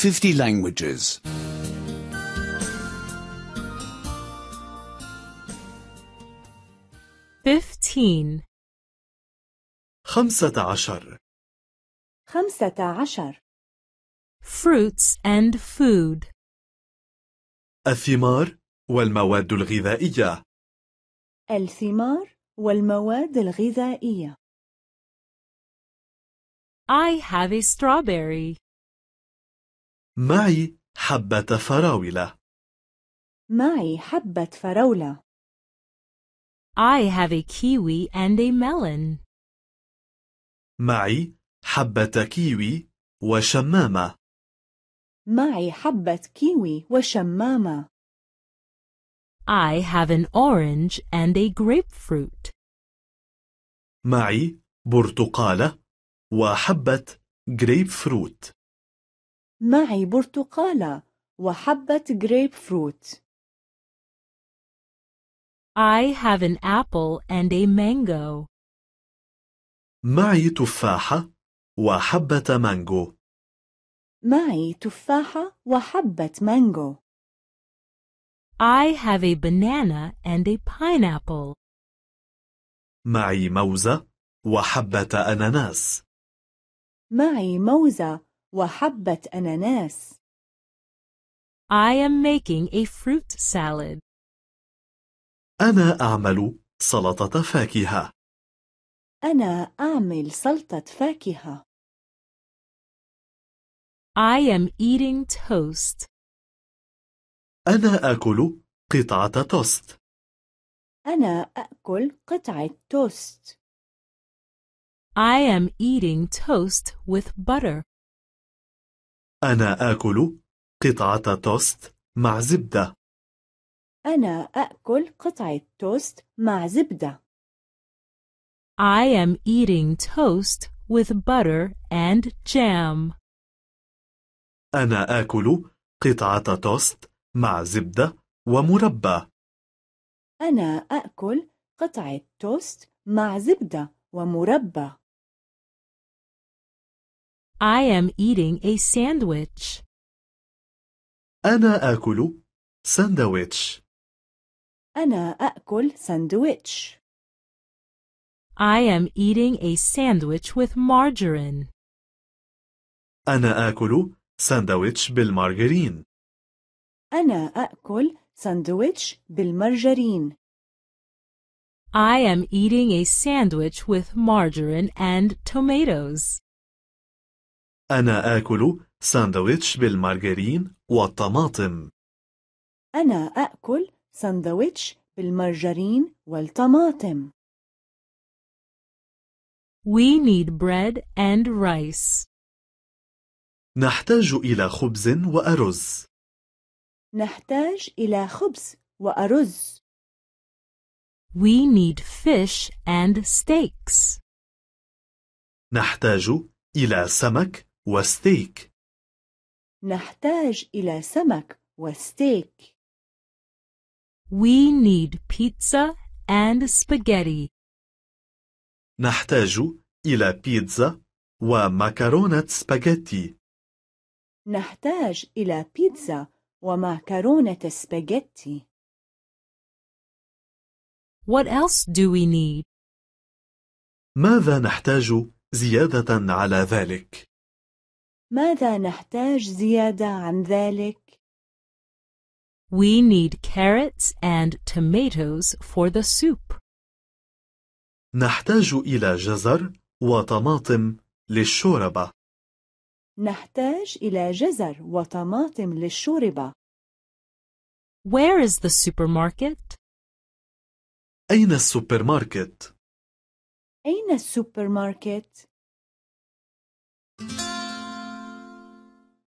50 languages. 15 15 عشر. Fruits and food. الثمار والمواد الغذائية. الثمار والمواد الغذائية. I have a strawberry. معي حبة فراولة. معي حبة فراولة. I have a kiwi and a melon. معي حبة كيوي وشمامة. معي حبة كيوي وشمامة. I have an orange and a grapefruit. معي برتقالة وحبة grapefruit. معي برتقالة وحبة جريب فروت. I have an apple and a mango. معي تفاحة وحبة مانجو. معي تفاحة وحبة مانجو. I have a banana and a pineapple. معي موزة وحبة أناناس. معي موزة وحبة أناناس. I am making a fruit salad. أنا أعمل سلطة فاكهة. أنا أعمل سلطة فاكهة. I am eating toast. أنا أكل قطعة توست. أنا أكل قطعة توست. I am eating toast with butter. أنا آكل قطعة توست مع زبدة. أنا آكل قطعة توست مع زبدة. I am eating toast with butter and jam. أنا آكل قطعة توست مع زبدة ومربى. أنا آكل قطعة توست مع زبدة ومربى. I am eating a sandwich. أنا آكل ساندويتش. أنا أكل ساندويتش. I am eating a sandwich with margarine. أنا آكل ساندويتش بالمارجرين. أنا أكل ساندويتش بالمارجرين. I am eating a sandwich with margarine and tomatoes. أنا آكل ساندويتش بالمارجرين والطماطم أنا آكل ساندويتش بالمارجرين والطماطم We need bread and rice. نحتاج إلى خبز وأرز. نحتاج إلى خبز وأرز. We need fish and steaks. نحتاج إلى سمك وستيك نحتاج إلى سمك وستيك We need pizza and spaghetti. نحتاج إلى بيتزا ومكرونة سباغيتي نحتاج إلى بيتزا ومكرونة سباغيتي What else do we need? ماذا نحتاج زيادة على ذلك؟ ماذا نحتاج زيادة عن ذلك؟ We need carrots and tomatoes for the soup. نحتاج إلى جزر وطماطم للشوربة. نحتاج إلى جزر وطماطم للشوربة. Where is the supermarket? أين السوبرماركت؟ أين السوبرماركت؟